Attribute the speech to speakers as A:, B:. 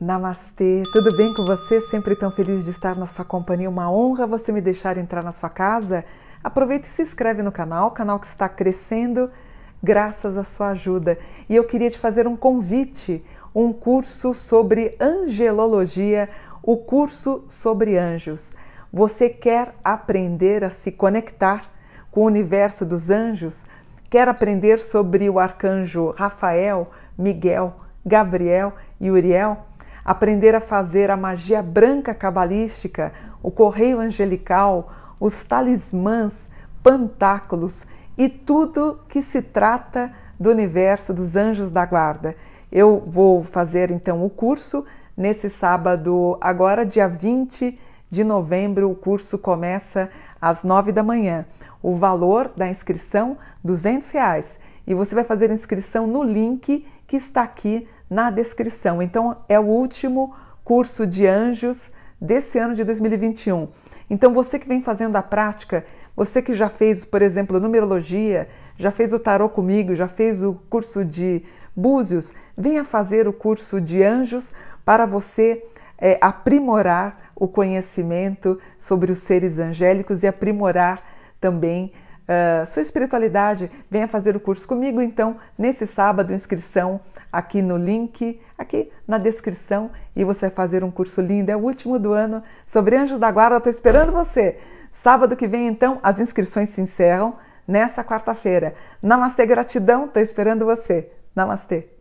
A: Namastê, tudo bem com você? Sempre tão feliz de estar na sua companhia, uma honra você me deixar entrar na sua casa. Aproveita e se inscreve no canal, canal que está crescendo graças à sua ajuda. E eu queria te fazer um convite, um curso sobre angelologia, o curso sobre anjos. Você quer aprender a se conectar com o universo dos anjos? Quer aprender sobre o arcanjo Rafael, Miguel, Gabriel e Uriel? Aprender a fazer a magia branca cabalística, o correio angelical, os talismãs, pantáculos e tudo que se trata do universo dos anjos da guarda. Eu vou fazer então o curso nesse sábado, agora dia 20 de novembro o curso começa às 9 da manhã. O valor da inscrição, R$ reais. E você vai fazer inscrição no link que está aqui na descrição. Então é o último curso de anjos desse ano de 2021. Então você que vem fazendo a prática, você que já fez, por exemplo, numerologia, já fez o tarô comigo, já fez o curso de búzios, venha fazer o curso de anjos para você é, aprimorar o conhecimento sobre os seres angélicos e aprimorar também uh, sua espiritualidade. Venha fazer o curso comigo, então, nesse sábado, inscrição aqui no link, aqui na descrição, e você vai fazer um curso lindo, é o último do ano, sobre Anjos da Guarda, estou esperando você! Sábado que vem, então, as inscrições se encerram nessa quarta-feira. Namastê, gratidão, estou esperando você. Namastê.